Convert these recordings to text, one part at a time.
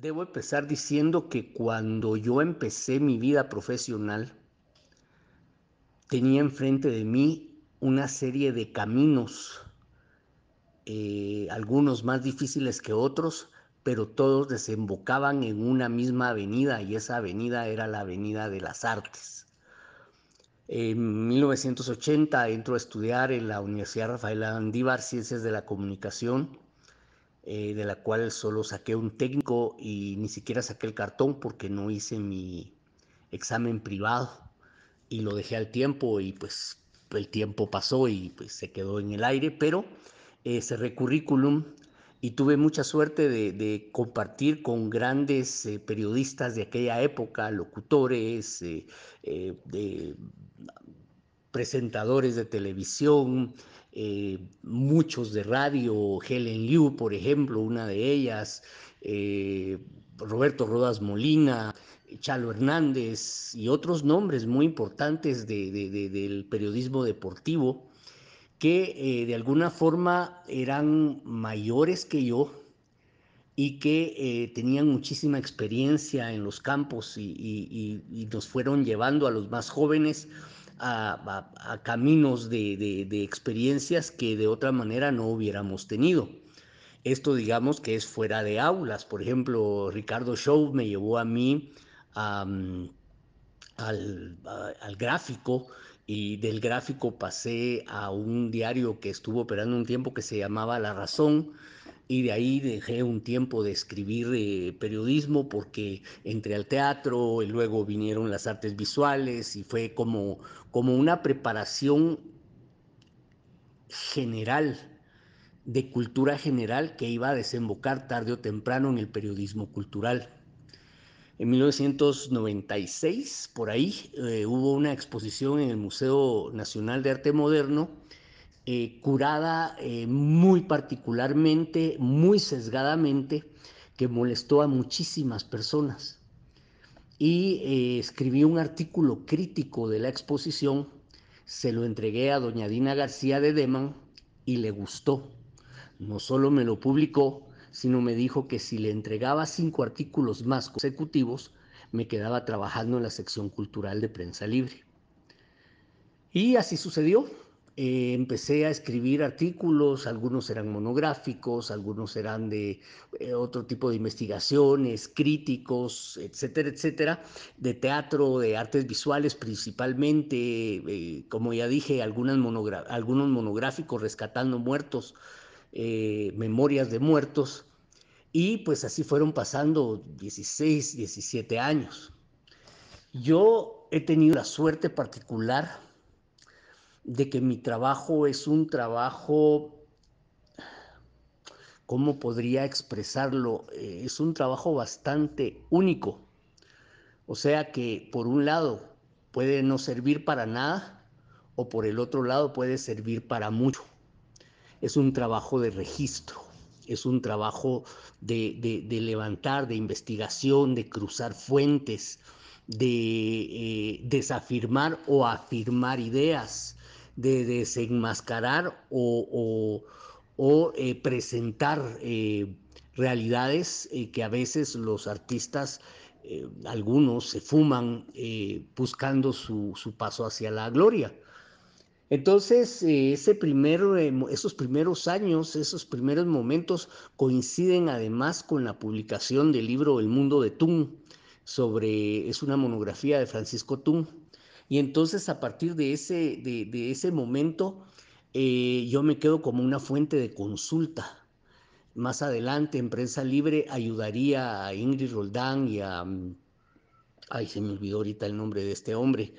Debo empezar diciendo que cuando yo empecé mi vida profesional, tenía enfrente de mí una serie de caminos, eh, algunos más difíciles que otros, pero todos desembocaban en una misma avenida y esa avenida era la Avenida de las Artes. En 1980 entro a estudiar en la Universidad Rafael Andívar Ciencias de la Comunicación eh, de la cual solo saqué un técnico y ni siquiera saqué el cartón porque no hice mi examen privado y lo dejé al tiempo y pues el tiempo pasó y pues se quedó en el aire, pero eh, cerré currículum y tuve mucha suerte de, compartir con grandes eh, periodistas de aquella época, locutores, eh, de presentadores de televisión, eh, muchos de radio, Helen Liu, por ejemplo, una de ellas, eh, Roberto Rodas Molina, Chalo Hernández y otros nombres muy importantes del periodismo deportivo que eh, de alguna forma eran mayores que yo y que tenían muchísima experiencia en los campos y, nos fueron llevando a los más jóvenes a, caminos de, experiencias que de otra manera no hubiéramos tenido. Esto digamos que es fuera de aulas. Por ejemplo, Ricardo Show me llevó a mí al, gráfico y del gráfico pasé a un diario que estuvo operando un tiempo que se llamaba La Razón y de ahí dejé un tiempo de escribir eh, periodismo porque entré al teatro y luego vinieron las artes visuales y fue como, una preparación general, de cultura general que iba a desembocar tarde o temprano en el periodismo cultural. En 1996, por ahí, eh, hubo una exposición en el Museo Nacional de Arte Moderno eh, curada eh, muy particularmente, muy sesgadamente, que molestó a muchísimas personas. Y eh, escribí un artículo crítico de la exposición, se lo entregué a doña Dina García de Deman y le gustó. No solo me lo publicó, sino me dijo que si le entregaba cinco artículos más consecutivos, me quedaba trabajando en la sección cultural de prensa libre. Y así sucedió. Eh, empecé a escribir artículos, algunos eran monográficos, algunos eran de eh, otro tipo de investigaciones, críticos, etcétera, etcétera, de teatro, de artes visuales principalmente, eh, como ya dije, algunos monográficos rescatando muertos, memorias de muertos, y pues así fueron pasando 16, 17 años. Yo he tenido la suerte particular de que mi trabajo es un trabajo, ¿cómo podría expresarlo? Eh, es un trabajo bastante único. O sea que por un lado puede no servir para nada o por el otro lado puede servir para mucho. Es un trabajo de registro, es un trabajo de, levantar, de investigación, de cruzar fuentes, de eh, desafirmar o afirmar ideas, de desenmascarar o, eh, presentar eh, realidades eh, que a veces los artistas, algunos, se fuman buscando su, paso hacia la gloria. Entonces, ese esos primeros años, esos primeros momentos coinciden además con la publicación del libro El mundo de Tung, sobre, es una monografía de Francisco Tung, y entonces a partir de ese, de, ese momento, eh, yo me quedo como una fuente de consulta. Más adelante en Prensa Libre ayudaría a Ingrid Roldán y a... Mm, ay, se me olvidó ahorita el nombre de este hombre,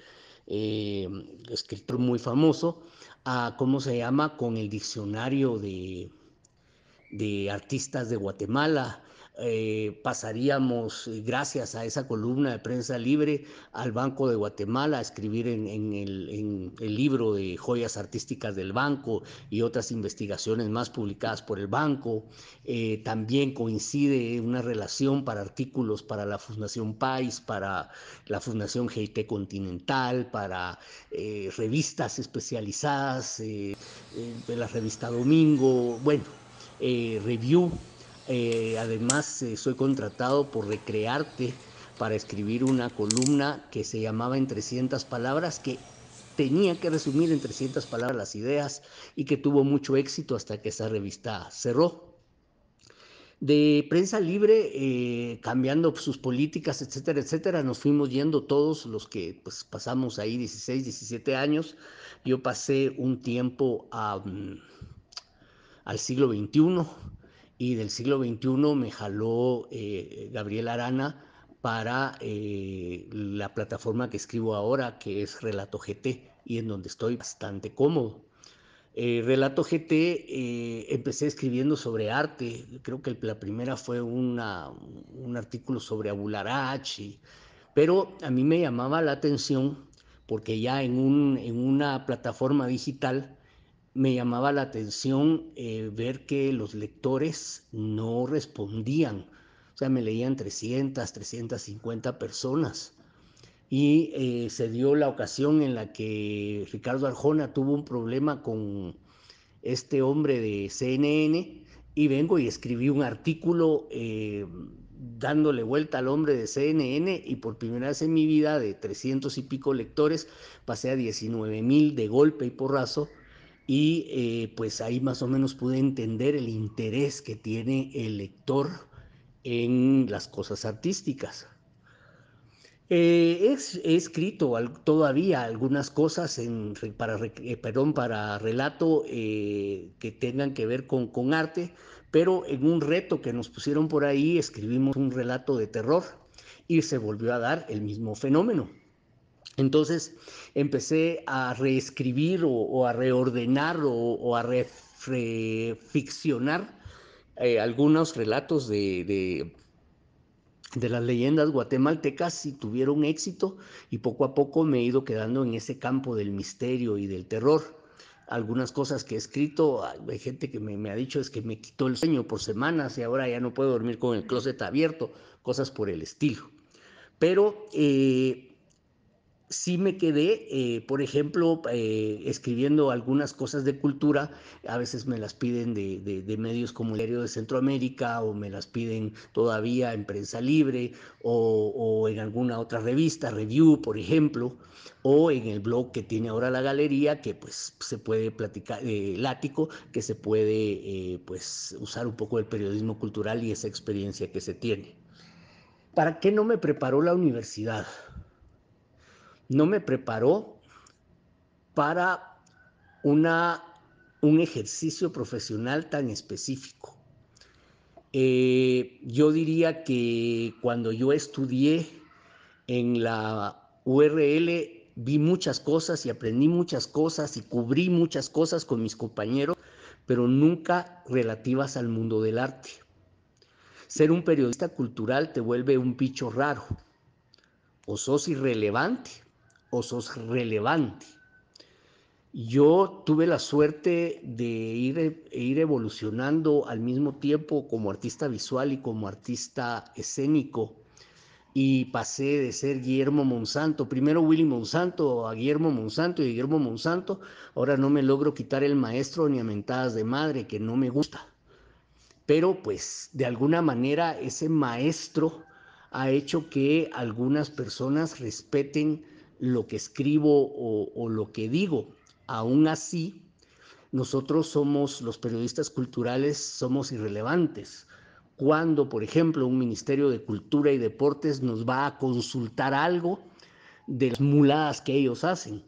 eh, escritor muy famoso, a cómo se llama con el diccionario de artistas de Guatemala eh, pasaríamos, eh, gracias a esa columna de prensa libre, al Banco de Guatemala a escribir en, el, libro de joyas artísticas del banco y otras investigaciones más publicadas por el banco. Eh, también coincide una relación para artículos para la Fundación País, para la Fundación GIT Continental, para revistas especializadas, de la revista Domingo, bueno, Review eh, además, eh, soy contratado por Recrearte para escribir una columna que se llamaba En 300 palabras, que tenía que resumir en 300 palabras las ideas y que tuvo mucho éxito hasta que esa revista cerró. De prensa libre, eh, cambiando sus políticas, etcétera, etcétera, nos fuimos yendo todos los que pues, pasamos ahí 16, 17 años. Yo pasé un tiempo mm, al siglo XXI y del siglo XXI me jaló eh, Gabriel Arana para eh, la plataforma que escribo ahora, que es Relato GT, y en donde estoy bastante cómodo. Eh, Relato GT empecé escribiendo sobre arte, creo que la primera fue una, un artículo sobre Abularachi, pero a mí me llamaba la atención porque ya en, un, en una plataforma digital me llamaba la atención eh, ver que los lectores no respondían. O sea, me leían 300, 350 personas. Y eh, se dio la ocasión en la que Ricardo Arjona tuvo un problema con este hombre de CNN y vengo y escribí un artículo eh, dándole vuelta al hombre de CNN y por primera vez en mi vida de 300 y pico lectores pasé a 19 mil de golpe y porrazo y eh, pues ahí más o menos pude entender el interés que tiene el lector en las cosas artísticas. Eh, es, he escrito todavía algunas cosas en, para, eh, para relato que tengan que ver con, con, arte, pero en un reto que nos pusieron por ahí escribimos un relato de terror y se volvió a dar el mismo fenómeno. Entonces empecé a reescribir o, a reordenar o, a reficcionar eh, algunos relatos de, de, las leyendas guatemaltecas y tuvieron éxito y poco a poco me he ido quedando en ese campo del misterio y del terror. Algunas cosas que he escrito, ah, hay gente que me, ha dicho es que me quitó el sueño por semanas y ahora ya no puedo dormir con el closet abierto, cosas por el estilo. Pero eh, sí me quedé, eh, por ejemplo, eh, escribiendo algunas cosas de cultura, a veces me las piden de, medios como el Diario de Centroamérica o me las piden todavía en Prensa Libre o, en alguna otra revista, Review, por ejemplo, o en el blog que tiene ahora la galería, que pues, se puede platicar, eh, que se puede eh, pues usar un poco el periodismo cultural y esa experiencia que se tiene. ¿Para qué no me preparó la universidad? no me preparó para una, un ejercicio profesional tan específico. Eh, yo diría que cuando yo estudié en la URL vi muchas cosas y aprendí muchas cosas y cubrí muchas cosas con mis compañeros, pero nunca relativas al mundo del arte. Ser un periodista cultural te vuelve un picho raro o sos irrelevante o sos relevante. Yo tuve la suerte de e, e ir, evolucionando al mismo tiempo como artista visual y como artista escénico. Y pasé de ser Guillermo Monsanto, primero Willy Monsanto, a Guillermo Monsanto y Guillermo Monsanto. Ahora no me logro quitar el maestro ni a mentadas de madre, que no me gusta. Pero pues de alguna manera ese maestro ha hecho que algunas personas respeten lo que escribo o, lo que digo. Aún así, nosotros somos, los periodistas culturales, somos irrelevantes. Cuando, por ejemplo, un Ministerio de Cultura y Deportes nos va a consultar algo de las muladas que ellos hacen.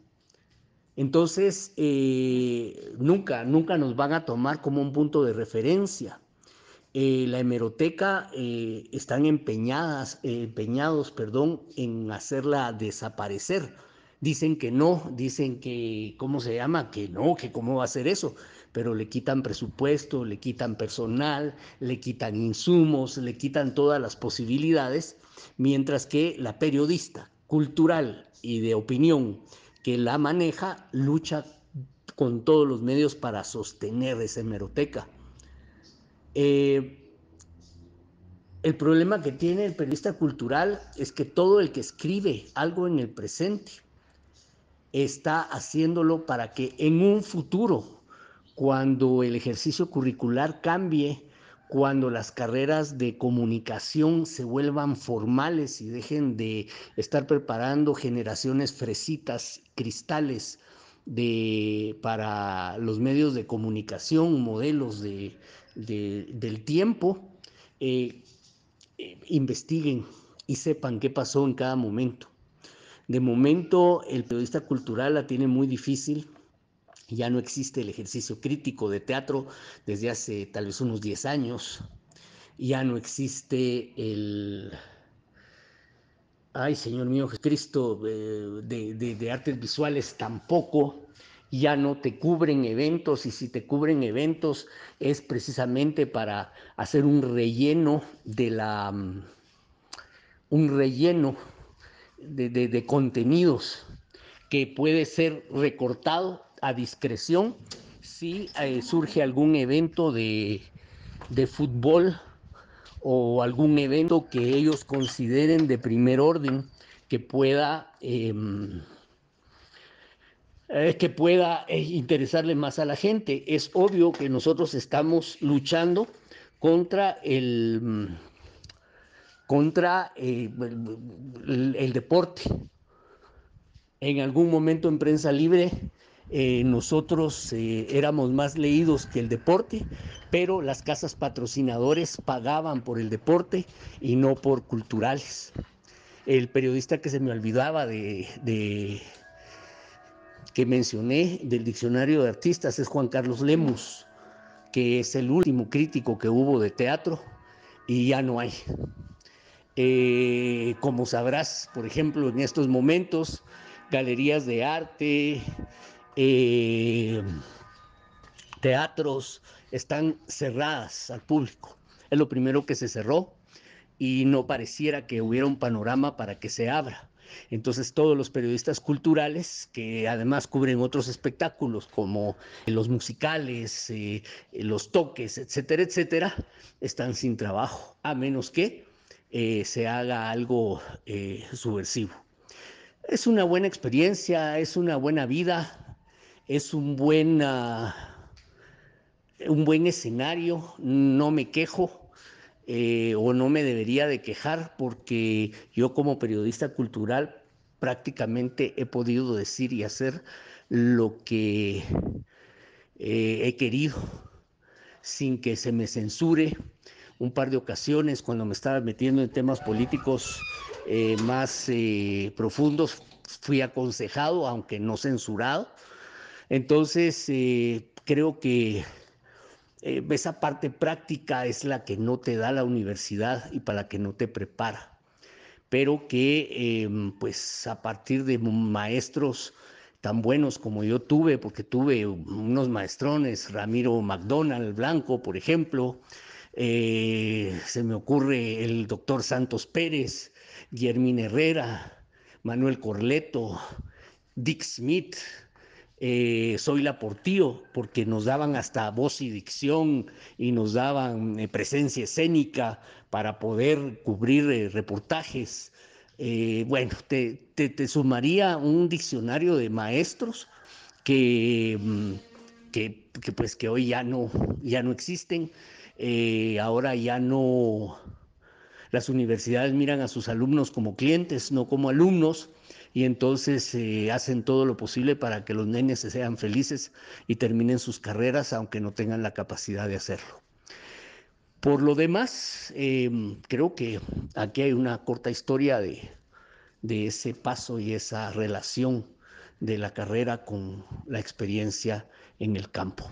Entonces, eh, nunca, nunca nos van a tomar como un punto de referencia. Eh, la hemeroteca eh, están empeñadas, eh, empeñados perdón, en hacerla desaparecer. Dicen que no, dicen que, ¿cómo se llama? Que no, que cómo va a ser eso. Pero le quitan presupuesto, le quitan personal, le quitan insumos, le quitan todas las posibilidades, mientras que la periodista cultural y de opinión que la maneja lucha con todos los medios para sostener esa hemeroteca. Eh, el problema que tiene el periodista cultural es que todo el que escribe algo en el presente está haciéndolo para que en un futuro, cuando el ejercicio curricular cambie, cuando las carreras de comunicación se vuelvan formales y dejen de estar preparando generaciones fresitas, cristales de, para los medios de comunicación, modelos de, del tiempo, eh, eh, investiguen y sepan qué pasó en cada momento. De momento, el periodista cultural la tiene muy difícil. Ya no existe el ejercicio crítico de teatro desde hace tal vez unos 10 años. Ya no existe el... Ay, Señor mío Jesucristo, eh, de, de artes visuales tampoco ya no te cubren eventos y si te cubren eventos es precisamente para hacer un relleno de la mm, un relleno de, de, contenidos que puede ser recortado a discreción si eh, surge algún evento de, de fútbol o algún evento que ellos consideren de primer orden que pueda em, eh, que pueda eh, interesarle más a la gente. Es obvio que nosotros estamos luchando contra el mm, contra eh, el, deporte. En algún momento en prensa libre nosotros éramos más leídos que el deporte, pero las casas patrocinadores pagaban por el deporte y no por culturales. El periodista que se me olvidaba de que mencioné del diccionario de artistas es Juan Carlos Lemus, que es el último crítico que hubo de teatro y ya no hay. Eh, como sabrás, por ejemplo, en estos momentos, galerías de arte, eh, teatros están cerradas al público. Es lo primero que se cerró y no pareciera que hubiera un panorama para que se abra. Entonces todos los periodistas culturales, que además cubren otros espectáculos como eh, los musicales, eh, eh, los toques, etcétera, etcétera, están sin trabajo, a menos que se haga algo subversivo. Es una buena experiencia, es una buena vida, es un un buen escenario, no me quejo eh, o no me debería de quejar porque yo como periodista cultural prácticamente he podido decir y hacer lo que eh, he querido sin que se me censure. Un par de ocasiones cuando me estaba metiendo en temas políticos eh, más profundos, fui aconsejado, aunque no censurado. Entonces, creo que eh, esa parte práctica es la que no te da la universidad y para la que no te prepara, pero que em, pues a partir de maestros tan buenos como yo tuve, porque tuve unos maestrones, Ramiro McDonald Blanco, por ejemplo, eh, se me ocurre el doctor Santos Pérez, Germín Herrera, Manuel Corleto, Dick Smith, eh, soy la portillo porque nos daban hasta voz y dicción y nos daban eh, presencia escénica para poder cubrir eh, reportajes. bueno, te, sumaría un diccionario de maestros que, mm, que, que, pues que hoy ya no, ya no existen, ahora ya no las universidades miran a sus alumnos como clientes, no como alumnos, y entonces eh, hacen todo lo posible para que los nenes se sean felices y terminen sus carreras, aunque no tengan la capacidad de hacerlo. Por lo demás, em, creo que aquí hay una corta historia de ese paso y esa relación de la carrera con la experiencia en el campo.